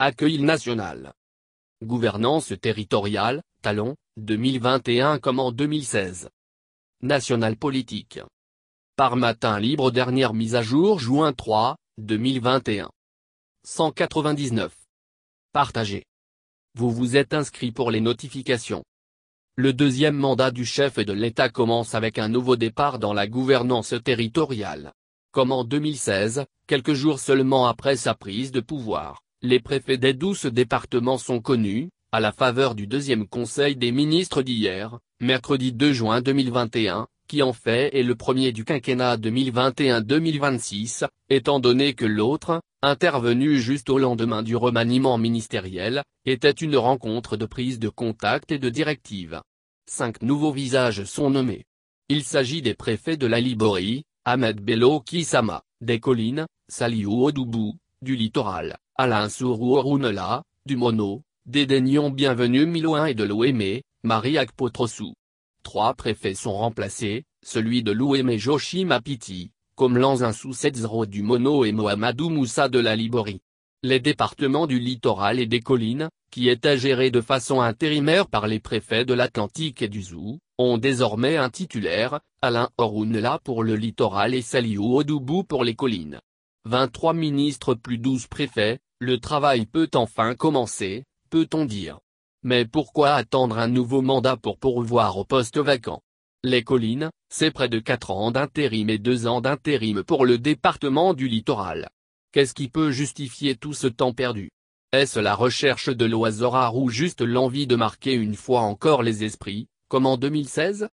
Accueil national. Gouvernance territoriale, Talon, 2021 comme en 2016. National politique. Par matin libre dernière mise à jour juin 3, 2021. 199. partagé. Vous vous êtes inscrit pour les notifications. Le deuxième mandat du chef de l'État commence avec un nouveau départ dans la gouvernance territoriale. Comme en 2016, quelques jours seulement après sa prise de pouvoir. Les préfets des douze départements sont connus, à la faveur du deuxième Conseil des ministres d'hier, mercredi 2 juin 2021, qui en fait est le premier du quinquennat 2021-2026, étant donné que l'autre, intervenu juste au lendemain du remaniement ministériel, était une rencontre de prise de contact et de directive. Cinq nouveaux visages sont nommés. Il s'agit des préfets de la Liborie, Ahmed Bello Kisama, des Collines, Saliou Odoubou, du littoral, Alain Sourou Orunela, du Mono, Dédaignon Bienvenue Miloin et de l'Ouémé, Marie Akpotrosou. Trois préfets sont remplacés, celui de l'Ouémé Joshi Mapiti, comme Lanzin Zéro du Mono et Mohamedou Moussa de la Liborie. Les départements du littoral et des collines, qui étaient gérés de façon intérimaire par les préfets de l'Atlantique et du Zou, ont désormais un titulaire, Alain Orounela pour le littoral et Saliou Odoubou pour les collines. 23 ministres plus 12 préfets, le travail peut enfin commencer, peut-on dire. Mais pourquoi attendre un nouveau mandat pour pourvoir au poste vacant Les collines, c'est près de 4 ans d'intérim et 2 ans d'intérim pour le département du littoral. Qu'est-ce qui peut justifier tout ce temps perdu Est-ce la recherche de l'oiseau rare ou juste l'envie de marquer une fois encore les esprits, comme en 2016